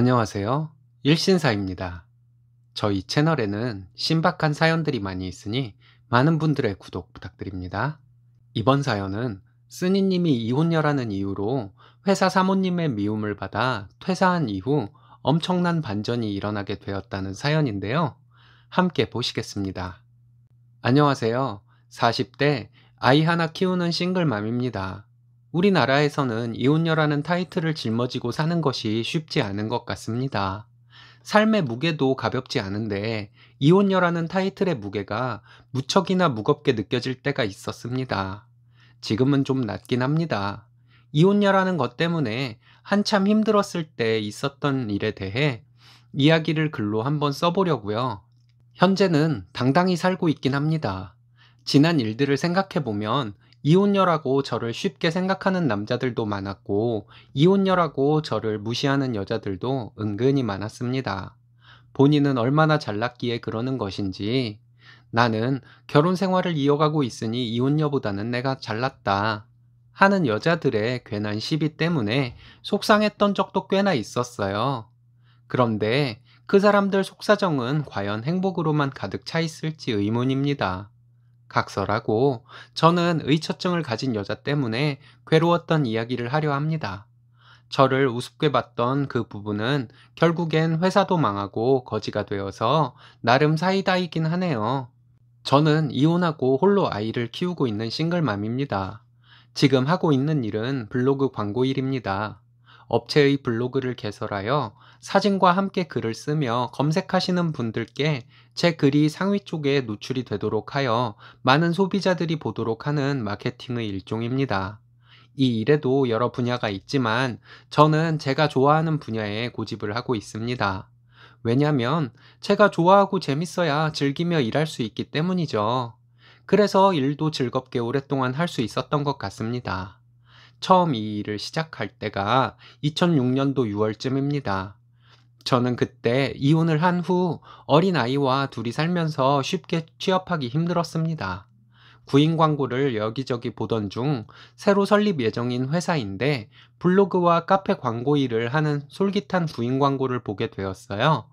안녕하세요. 일신사입니다. 저희 채널에는 신박한 사연들이 많이 있으니 많은 분들의 구독 부탁드립니다. 이번 사연은 스니님이 이혼녀라는 이유로 회사 사모님의 미움을 받아 퇴사한 이후 엄청난 반전이 일어나게 되었다는 사연인데요. 함께 보시겠습니다. 안녕하세요. 40대 아이 하나 키우는 싱글맘입니다. 우리나라에서는 이혼녀라는 타이틀을 짊어지고 사는 것이 쉽지 않은 것 같습니다. 삶의 무게도 가볍지 않은데 이혼녀라는 타이틀의 무게가 무척이나 무겁게 느껴질 때가 있었습니다. 지금은 좀 낫긴 합니다. 이혼녀라는 것 때문에 한참 힘들었을 때 있었던 일에 대해 이야기를 글로 한번 써보려고요. 현재는 당당히 살고 있긴 합니다. 지난 일들을 생각해보면 이혼녀라고 저를 쉽게 생각하는 남자들도 많았고, 이혼녀라고 저를 무시하는 여자들도 은근히 많았습니다. 본인은 얼마나 잘났기에 그러는 것인지, 나는 결혼 생활을 이어가고 있으니 이혼녀보다는 내가 잘났다. 하는 여자들의 괜한 시비 때문에 속상했던 적도 꽤나 있었어요. 그런데 그 사람들 속사정은 과연 행복으로만 가득 차 있을지 의문입니다. 각설하고 저는 의처증을 가진 여자 때문에 괴로웠던 이야기를 하려 합니다. 저를 우습게 봤던 그 부분은 결국엔 회사도 망하고 거지가 되어서 나름 사이다이긴 하네요. 저는 이혼하고 홀로 아이를 키우고 있는 싱글맘입니다. 지금 하고 있는 일은 블로그 광고 일입니다. 업체의 블로그를 개설하여 사진과 함께 글을 쓰며 검색하시는 분들께 제 글이 상위 쪽에 노출이 되도록 하여 많은 소비자들이 보도록 하는 마케팅의 일종입니다. 이 일에도 여러 분야가 있지만 저는 제가 좋아하는 분야에 고집을 하고 있습니다. 왜냐면 제가 좋아하고 재밌어야 즐기며 일할 수 있기 때문이죠. 그래서 일도 즐겁게 오랫동안 할 수 있었던 것 같습니다. 처음 이 일을 시작할 때가 2006년도 6월쯤입니다. 저는 그때 이혼을 한 후 어린아이와 둘이 살면서 쉽게 취업하기 힘들었습니다. 구인 광고를 여기저기 보던 중 새로 설립 예정인 회사인데 블로그와 카페 광고 일을 하는 솔깃한 구인 광고를 보게 되었어요.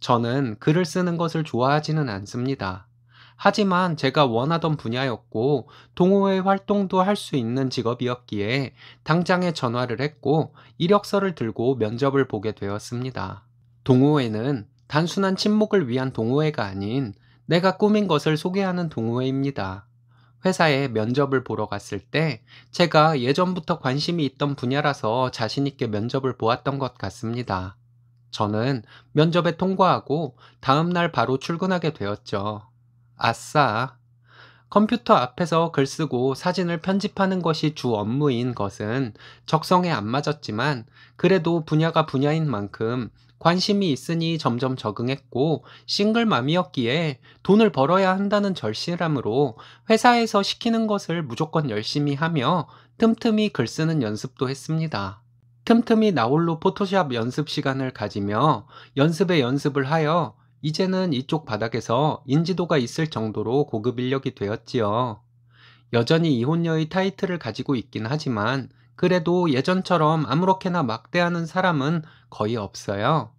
저는 글을 쓰는 것을 좋아하지는 않습니다. 하지만 제가 원하던 분야였고 동호회 활동도 할 수 있는 직업이었기에 당장에 전화를 했고 이력서를 들고 면접을 보게 되었습니다. 동호회는 단순한 친목을 위한 동호회가 아닌 내가 꾸민 것을 소개하는 동호회입니다. 회사에 면접을 보러 갔을 때 제가 예전부터 관심이 있던 분야라서 자신있게 면접을 보았던 것 같습니다. 저는 면접에 통과하고 다음날 바로 출근하게 되었죠. 아싸! 컴퓨터 앞에서 글쓰고 사진을 편집하는 것이 주 업무인 것은 적성에 안 맞았지만 그래도 분야가 분야인 만큼 관심이 있으니 점점 적응했고 싱글맘이었기에 돈을 벌어야 한다는 절실함으로 회사에서 시키는 것을 무조건 열심히 하며 틈틈이 글 쓰는 연습도 했습니다. 틈틈이 나홀로 포토샵 연습 시간을 가지며 연습에 연습을 하여 이제는 이쪽 바닥에서 인지도가 있을 정도로 고급 인력이 되었지요. 여전히 이혼녀의 타이틀을 가지고 있긴 하지만 그래도 예전처럼 아무렇게나 막대하는 사람은 거의 없어요.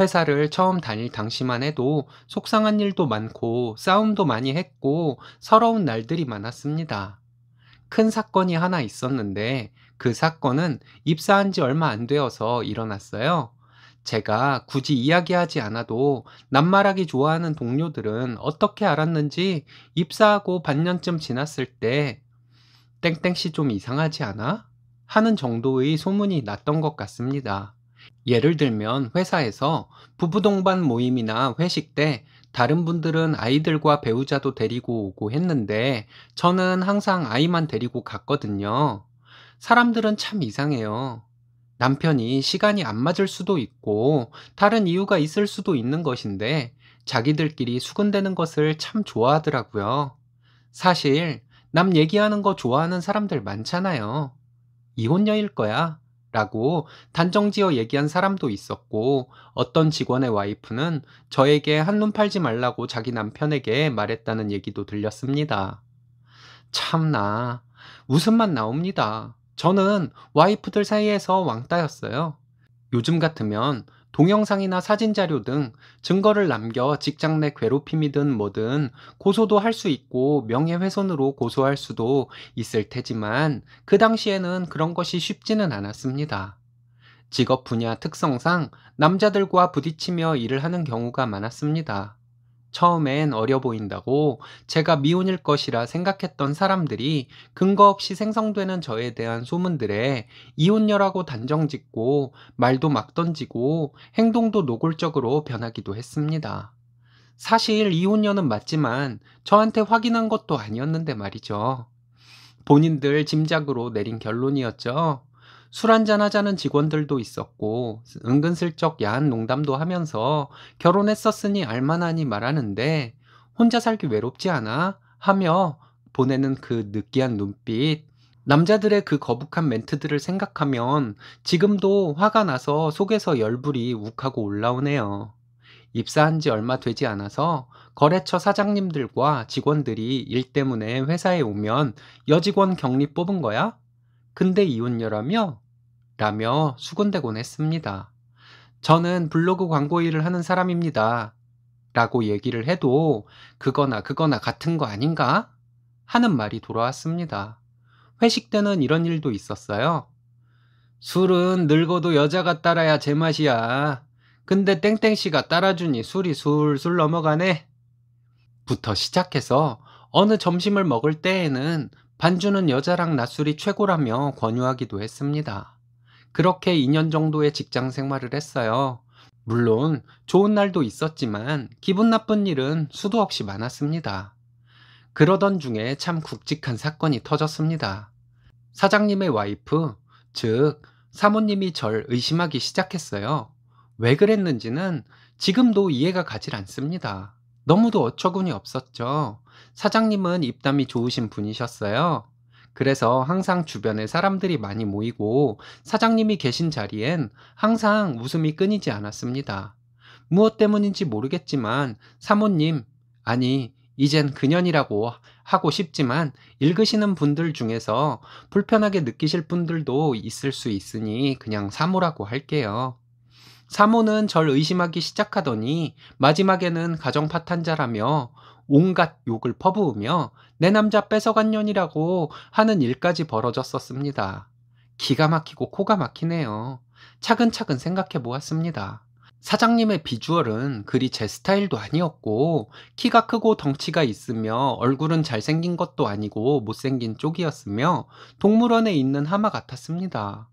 회사를 처음 다닐 당시만 해도 속상한 일도 많고 싸움도 많이 했고 서러운 날들이 많았습니다. 큰 사건이 하나 있었는데 그 사건은 입사한 지 얼마 안 되어서 일어났어요. 제가 굳이 이야기하지 않아도 낱말하기 좋아하는 동료들은 어떻게 알았는지 입사하고 반년쯤 지났을 때 땡땡씨 좀 이상하지 않아? 하는 정도의 소문이 났던 것 같습니다. 예를 들면 회사에서 부부 동반 모임이나 회식 때 다른 분들은 아이들과 배우자도 데리고 오고 했는데 저는 항상 아이만 데리고 갔거든요. 사람들은 참 이상해요. 남편이 시간이 안 맞을 수도 있고 다른 이유가 있을 수도 있는 것인데 자기들끼리 수근대는 것을 참 좋아하더라고요. 사실 남 얘기하는 거 좋아하는 사람들 많잖아요. 이혼녀일 거야. 라고 단정지어 얘기한 사람도 있었고 어떤 직원의 와이프는 저에게 한눈 팔지 말라고 자기 남편에게 말했다는 얘기도 들렸습니다. 참나, 웃음만 나옵니다. 저는 와이프들 사이에서 왕따였어요. 요즘 같으면 동영상이나 사진 자료 등 증거를 남겨 직장 내 괴롭힘이든 뭐든 고소도 할 수 있고 명예훼손으로 고소할 수도 있을 테지만 그 당시에는 그런 것이 쉽지는 않았습니다. 직업 분야 특성상 남자들과 부딪히며 일을 하는 경우가 많았습니다. 처음엔 어려 보인다고 제가 미혼일 것이라 생각했던 사람들이 근거 없이 생성되는 저에 대한 소문들에 이혼녀라고 단정 짓고 말도 막 던지고 행동도 노골적으로 변하기도 했습니다. 사실 이혼녀는 맞지만 저한테 확인한 것도 아니었는데 말이죠. 본인들 짐작으로 내린 결론이었죠. 술 한잔하자는 직원들도 있었고 은근슬쩍 야한 농담도 하면서 결혼했었으니 알만하니 말하는데 혼자 살기 외롭지 않아? 하며 보내는 그 느끼한 눈빛 남자들의 그 거북한 멘트들을 생각하면 지금도 화가 나서 속에서 열불이 욱하고 올라오네요. 입사한 지 얼마 되지 않아서 거래처 사장님들과 직원들이 일 때문에 회사에 오면 여직원 격리 뽑은 거야? 근데 이혼녀라며? 라며 수군대곤 했습니다. 저는 블로그 광고 일을 하는 사람입니다. 라고 얘기를 해도 그거나 그거나 같은 거 아닌가? 하는 말이 돌아왔습니다. 회식 때는 이런 일도 있었어요. 술은 늙어도 여자가 따라야 제맛이야. 근데 땡땡씨가 따라주니 술이 술술 넘어가네. 부터 시작해서 어느 점심을 먹을 때에는 반주는 여자랑 낮술이 최고라며 권유하기도 했습니다. 그렇게 2년 정도의 직장 생활을 했어요. 물론 좋은 날도 있었지만 기분 나쁜 일은 수도 없이 많았습니다. 그러던 중에 참 굵직한 사건이 터졌습니다. 사장님의 와이프, 즉, 사모님이 절 의심하기 시작했어요. 왜 그랬는지는 지금도 이해가 가질 않습니다. 너무도 어처구니 없었죠. 사장님은 입담이 좋으신 분이셨어요. 그래서 항상 주변에 사람들이 많이 모이고 사장님이 계신 자리엔 항상 웃음이 끊이지 않았습니다. 무엇 때문인지 모르겠지만 사모님, 아니, 이젠 그년이라고 하고 싶지만 읽으시는 분들 중에서 불편하게 느끼실 분들도 있을 수 있으니 그냥 사모라고 할게요. 사모는 절 의심하기 시작하더니 마지막에는 가정 파탄자라며 온갖 욕을 퍼부으며 내 남자 뺏어간 년이라고 하는 일까지 벌어졌었습니다. 기가 막히고 코가 막히네요. 차근차근 생각해 보았습니다. 사장님의 비주얼은 그리 제 스타일도 아니었고 키가 크고 덩치가 있으며 얼굴은 잘생긴 것도 아니고 못생긴 쪽이었으며 동물원에 있는 하마 같았습니다.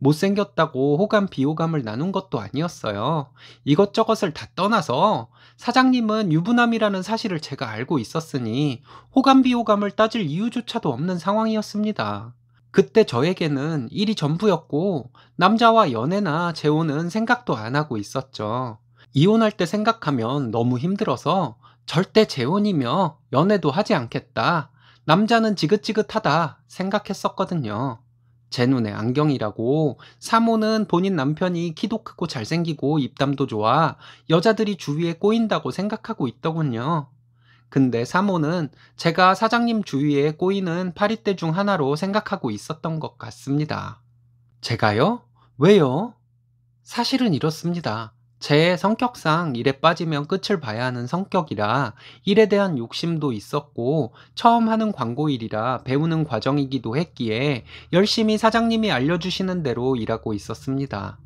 못생겼다고 호감 비호감을 나눈 것도 아니었어요. 이것저것을 다 떠나서 사장님은 유부남이라는 사실을 제가 알고 있었으니 호감 비호감을 따질 이유조차도 없는 상황이었습니다. 그때 저에게는 일이 전부였고 남자와 연애나 재혼은 생각도 안 하고 있었죠. 이혼할 때 생각하면 너무 힘들어서 절대 재혼이며 연애도 하지 않겠다. 남자는 지긋지긋하다 생각했었거든요. 제 눈에 안경이라고. 사모는 본인 남편이 키도 크고 잘생기고 입담도 좋아 여자들이 주위에 꼬인다고 생각하고 있더군요. 근데 사모는 제가 사장님 주위에 꼬이는 파리떼 중 하나로 생각하고 있었던 것 같습니다. 제가요? 왜요? 사실은 이렇습니다. 제 성격상 일에 빠지면 끝을 봐야 하는 성격이라 일에 대한 욕심도 있었고 처음 하는 광고일이라 배우는 과정이기도 했기에 열심히 사장님이 알려주시는 대로 일하고 있었습니다.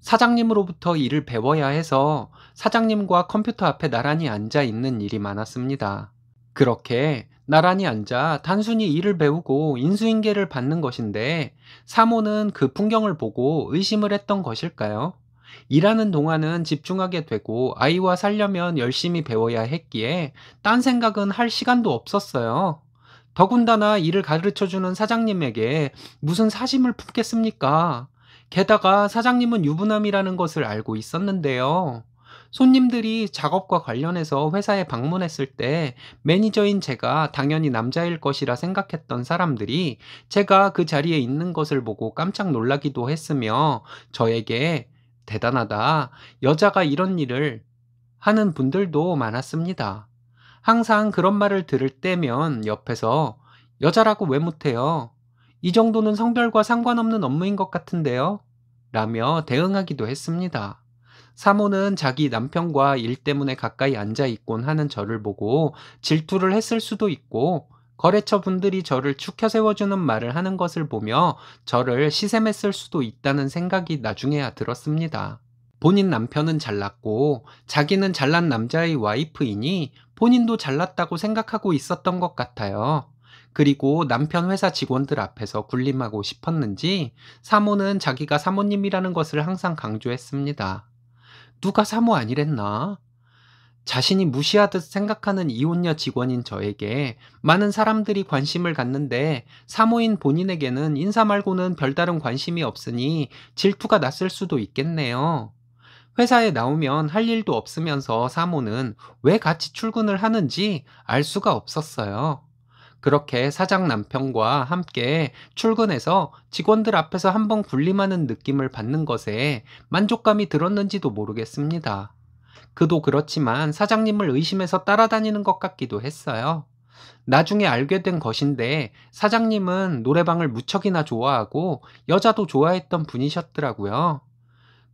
사장님으로부터 일을 배워야 해서 사장님과 컴퓨터 앞에 나란히 앉아 있는 일이 많았습니다. 그렇게 나란히 앉아 단순히 일을 배우고 인수인계를 받는 것인데 사모는 그 풍경을 보고 의심을 했던 것일까요? 일하는 동안은 집중하게 되고 아이와 살려면 열심히 배워야 했기에 딴 생각은 할 시간도 없었어요. 더군다나 일을 가르쳐주는 사장님에게 무슨 사심을 품겠습니까? 게다가 사장님은 유부남이라는 것을 알고 있었는데요. 손님들이 작업과 관련해서 회사에 방문했을 때 매니저인 제가 당연히 남자일 것이라 생각했던 사람들이 제가 그 자리에 있는 것을 보고 깜짝 놀라기도 했으며 저에게 대단하다. 여자가 이런 일을 하는 분들도 많았습니다. 항상 그런 말을 들을 때면 옆에서 여자라고 왜 못해요? 이 정도는 성별과 상관없는 업무인 것 같은데요? 라며 대응하기도 했습니다. 사모는 자기 남편과 일 때문에 가까이 앉아 있곤 하는 저를 보고 질투를 했을 수도 있고 거래처 분들이 저를 축혀 세워주는 말을 하는 것을 보며 저를 시샘했을 수도 있다는 생각이 나중에야 들었습니다. 본인 남편은 잘났고 자기는 잘난 남자의 와이프이니 본인도 잘났다고 생각하고 있었던 것 같아요. 그리고 남편 회사 직원들 앞에서 군림하고 싶었는지 사모는 자기가 사모님이라는 것을 항상 강조했습니다. 누가 사모 아니랬나? 자신이 무시하듯 생각하는 이혼녀 직원인 저에게 많은 사람들이 관심을 갖는데 사모인 본인에게는 인사 말고는 별다른 관심이 없으니 질투가 났을 수도 있겠네요. 회사에 나오면 할 일도 없으면서 사모는 왜 같이 출근을 하는지 알 수가 없었어요. 그렇게 사장 남편과 함께 출근해서 직원들 앞에서 한번 군림하는 느낌을 받는 것에 만족감이 들었는지도 모르겠습니다. 그도 그렇지만 사장님을 의심해서 따라다니는 것 같기도 했어요. 나중에 알게 된 것인데 사장님은 노래방을 무척이나 좋아하고 여자도 좋아했던 분이셨더라고요.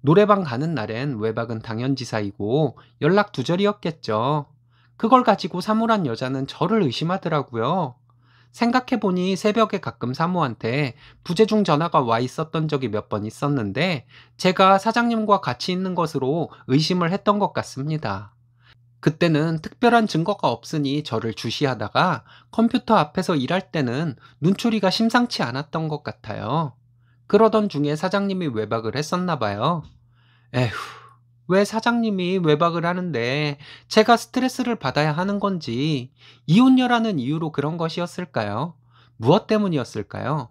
노래방 가는 날엔 외박은 당연지사이고 연락 두절이었겠죠. 그걸 가지고 사물한 여자는 저를 의심하더라고요. 생각해보니 새벽에 가끔 사모한테 부재중 전화가 와 있었던 적이 몇 번 있었는데 제가 사장님과 같이 있는 것으로 의심을 했던 것 같습니다. 그때는 특별한 증거가 없으니 저를 주시하다가 컴퓨터 앞에서 일할 때는 눈초리가 심상치 않았던 것 같아요. 그러던 중에 사장님이 외박을 했었나 봐요. 에휴, 왜 사장님이 외박을 하는데 제가 스트레스를 받아야 하는 건지 이혼녀라는 이유로 그런 것이었을까요? 무엇 때문이었을까요?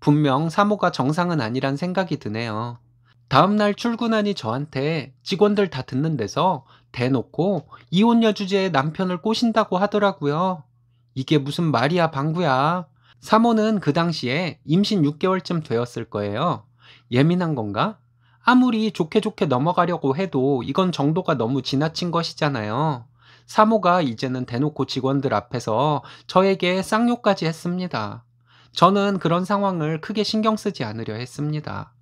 분명 사모가 정상은 아니란 생각이 드네요. 다음날 출근하니 저한테 직원들 다 듣는 데서 대놓고 이혼녀 주제에 남편을 꼬신다고 하더라고요. 이게 무슨 말이야, 방구야. 사모는 그 당시에 임신 6개월쯤 되었을 거예요. 예민한 건가? 아무리 좋게 좋게 넘어가려고 해도 이건 정도가 너무 지나친 것이잖아요. 사모가 이제는 대놓고 직원들 앞에서 저에게 쌍욕까지 했습니다. 저는 그런 상황을 크게 신경 쓰지 않으려 했습니다.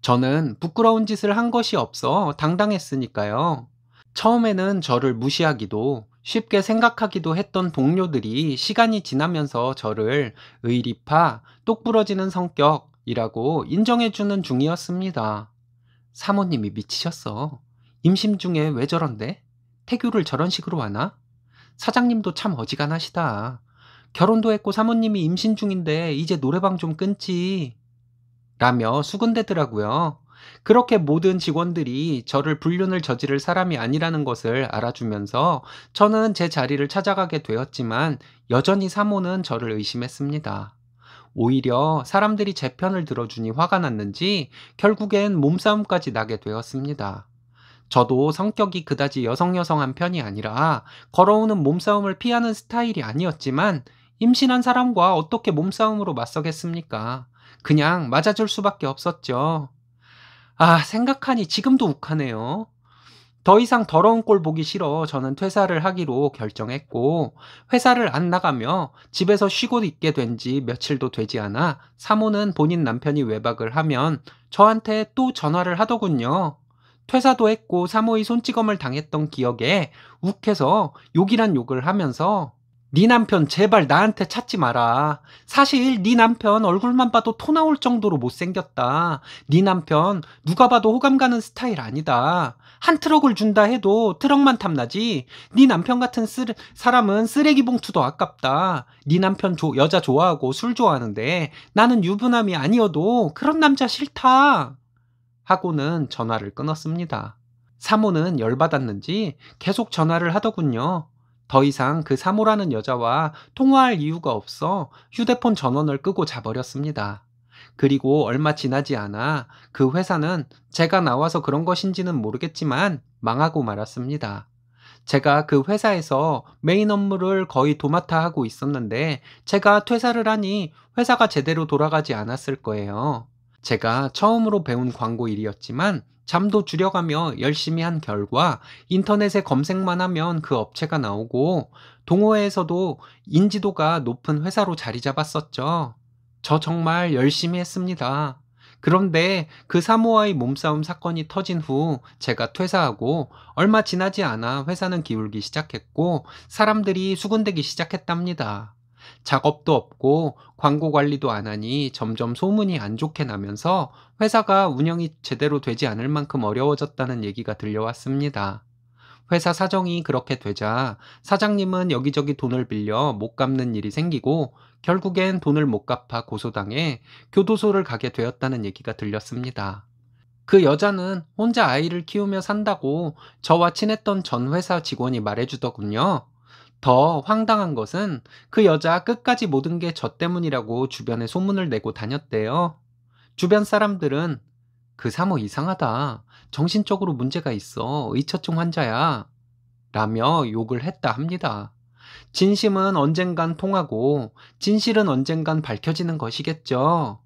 저는 부끄러운 짓을 한 것이 없어 당당했으니까요. 처음에는 저를 무시하기도 쉽게 생각하기도 했던 동료들이 시간이 지나면서 저를 의리파, 똑부러지는 성격이라고 인정해주는 중이었습니다. 사모님이 미치셨어. 임신 중에 왜 저런데? 태교를 저런 식으로 하나? 사장님도 참 어지간하시다. 결혼도 했고 사모님이 임신 중인데 이제 노래방 좀 끊지. 라며 수군대더라고요. 그렇게 모든 직원들이 저를 불륜을 저지를 사람이 아니라는 것을 알아주면서 저는 제 자리를 찾아가게 되었지만 여전히 사모는 저를 의심했습니다. 오히려 사람들이 제 편을 들어주니 화가 났는지 결국엔 몸싸움까지 나게 되었습니다. 저도 성격이 그다지 여성여성한 편이 아니라 걸어오는 몸싸움을 피하는 스타일이 아니었지만 임신한 사람과 어떻게 몸싸움으로 맞서겠습니까? 그냥 맞아줄 수밖에 없었죠. 아, 생각하니 지금도 욱하네요. 더 이상 더러운 꼴 보기 싫어 저는 퇴사를 하기로 결정했고 회사를 안 나가며 집에서 쉬고 있게 된 지 며칠도 되지 않아 사모는 본인 남편이 외박을 하면 저한테 또 전화를 하더군요. 퇴사도 했고 사모의 손찌검을 당했던 기억에 욱해서 욕이란 욕을 하면서 네 남편 제발 나한테 찾지 마라. 사실 네 남편 얼굴만 봐도 토 나올 정도로 못생겼다. 네 남편 누가 봐도 호감 가는 스타일 아니다. 한 트럭을 준다 해도 트럭만 탐나지. 네 남편 같은 쓰, 사람은 쓰레기 봉투도 아깝다. 네 남편 조, 여자 좋아하고 술 좋아하는데 나는 유부남이 아니어도 그런 남자 싫다. 하고는 전화를 끊었습니다. 사모는 열받았는지 계속 전화를 하더군요. 더 이상 그 사모라는 여자와 통화할 이유가 없어 휴대폰 전원을 끄고 자버렸습니다. 그리고 얼마 지나지 않아 그 회사는 제가 나와서 그런 것인지는 모르겠지만 망하고 말았습니다. 제가 그 회사에서 메인 업무를 거의 도맡아 하고 있었는데 제가 퇴사를 하니 회사가 제대로 돌아가지 않았을 거예요. 제가 처음으로 배운 광고 일이었지만 잠도 줄여가며 열심히 한 결과 인터넷에 검색만 하면 그 업체가 나오고 동호회에서도 인지도가 높은 회사로 자리 잡았었죠. 저 정말 열심히 했습니다. 그런데 그 사모아의 몸싸움 사건이 터진 후 제가 퇴사하고 얼마 지나지 않아 회사는 기울기 시작했고 사람들이 수군대기 시작했답니다. 작업도 없고 광고 관리도 안 하니 점점 소문이 안 좋게 나면서 회사가 운영이 제대로 되지 않을 만큼 어려워졌다는 얘기가 들려왔습니다. 회사 사정이 그렇게 되자 사장님은 여기저기 돈을 빌려 못 갚는 일이 생기고 결국엔 돈을 못 갚아 고소당해 교도소를 가게 되었다는 얘기가 들렸습니다. 그 여자는 혼자 아이를 키우며 산다고 저와 친했던 전 회사 직원이 말해주더군요. 더 황당한 것은 그 여자 끝까지 모든 게 저 때문이라고 주변에 소문을 내고 다녔대요. 주변 사람들은 그 사모 이상하다. 정신적으로 문제가 있어. 의처증 환자야. 라며 욕을 했다 합니다. 진심은 언젠간 통하고 진실은 언젠간 밝혀지는 것이겠죠.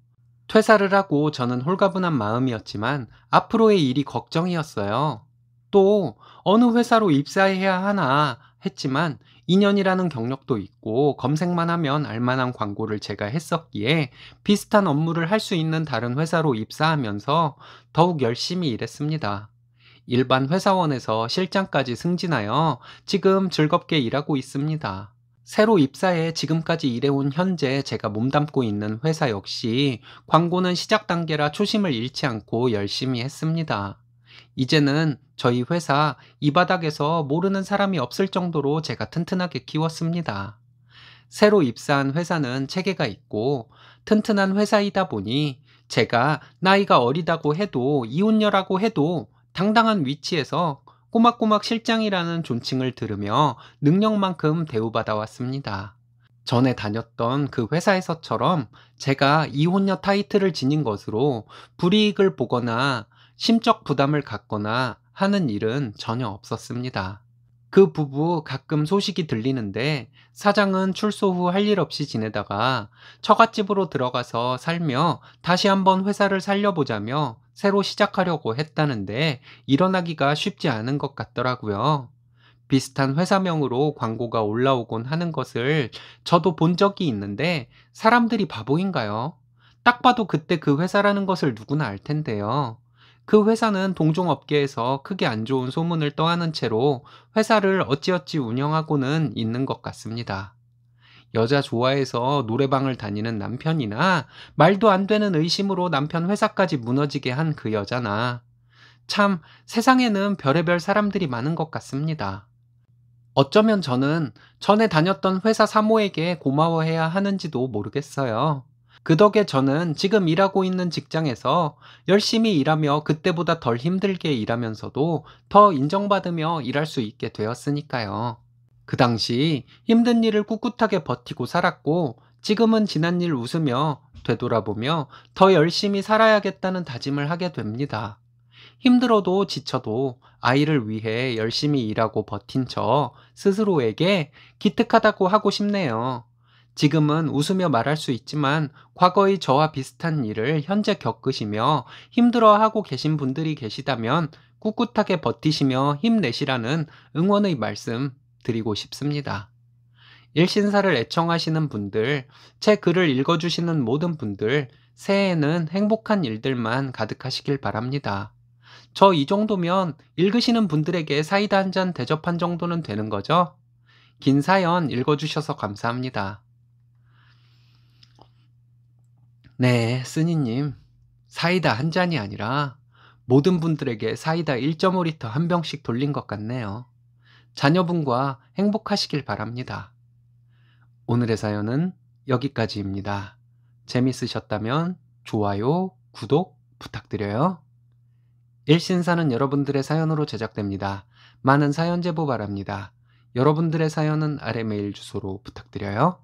퇴사를 하고 저는 홀가분한 마음이었지만 앞으로의 일이 걱정이었어요. 또 어느 회사로 입사해야 하나 했지만 2년이라는 경력도 있고 검색만 하면 알만한 광고를 제가 했었기에 비슷한 업무를 할 수 있는 다른 회사로 입사하면서 더욱 열심히 일했습니다. 일반 회사원에서 실장까지 승진하여 지금 즐겁게 일하고 있습니다. 새로 입사해 지금까지 일해온 현재 제가 몸담고 있는 회사 역시 광고는 시작 단계라 초심을 잃지 않고 열심히 했습니다. 이제는 저희 회사 이 바닥에서 모르는 사람이 없을 정도로 제가 튼튼하게 키웠습니다. 새로 입사한 회사는 체계가 있고 튼튼한 회사이다 보니 제가 나이가 어리다고 해도 이혼녀라고 해도 당당한 위치에서 꼬막꼬막 실장이라는 존칭을 들으며 능력만큼 대우받아 왔습니다. 전에 다녔던 그 회사에서처럼 제가 이혼녀 타이틀을 지닌 것으로 불이익을 보거나 심적 부담을 갖거나 하는 일은 전혀 없었습니다. 그 부부 가끔 소식이 들리는데 사장은 출소 후 할 일 없이 지내다가 처갓집으로 들어가서 살며 다시 한번 회사를 살려보자며 새로 시작하려고 했다는데 일어나기가 쉽지 않은 것 같더라고요. 비슷한 회사명으로 광고가 올라오곤 하는 것을 저도 본 적이 있는데 사람들이 바보인가요? 딱 봐도 그때 그 회사라는 것을 누구나 알 텐데요. 그 회사는 동종업계에서 크게 안 좋은 소문을 떠하는 채로 회사를 어찌어찌 운영하고는 있는 것 같습니다. 여자 좋아해서 노래방을 다니는 남편이나 말도 안 되는 의심으로 남편 회사까지 무너지게 한 그 여자나 참 세상에는 별의별 사람들이 많은 것 같습니다. 어쩌면 저는 전에 다녔던 회사 사모에게 고마워해야 하는지도 모르겠어요. 그 덕에 저는 지금 일하고 있는 직장에서 열심히 일하며 그때보다 덜 힘들게 일하면서도 더 인정받으며 일할 수 있게 되었으니까요. 그 당시 힘든 일을 꿋꿋하게 버티고 살았고 지금은 지난 일 웃으며 되돌아보며 더 열심히 살아야겠다는 다짐을 하게 됩니다. 힘들어도 지쳐도 아이를 위해 열심히 일하고 버틴 저 스스로에게 기특하다고 하고 싶네요. 지금은 웃으며 말할 수 있지만 과거의 저와 비슷한 일을 현재 겪으시며 힘들어하고 계신 분들이 계시다면 꿋꿋하게 버티시며 힘내시라는 응원의 말씀 드리고 싶습니다. 일신사를 애청하시는 분들, 제 글을 읽어주시는 모든 분들, 새해에는 행복한 일들만 가득하시길 바랍니다. 저 이 정도면 읽으시는 분들에게 사이다 한 잔 대접한 정도는 되는 거죠? 긴 사연 읽어주셔서 감사합니다. 네, 스니님. 사이다 한 잔이 아니라 모든 분들에게 사이다 1.5리터 한 병씩 돌린 것 같네요. 자녀분과 행복하시길 바랍니다. 오늘의 사연은 여기까지입니다. 재밌으셨다면 좋아요, 구독 부탁드려요. 일신사는 여러분들의 사연으로 제작됩니다. 많은 사연 제보 바랍니다. 여러분들의 사연은 아래 메일 주소로 부탁드려요.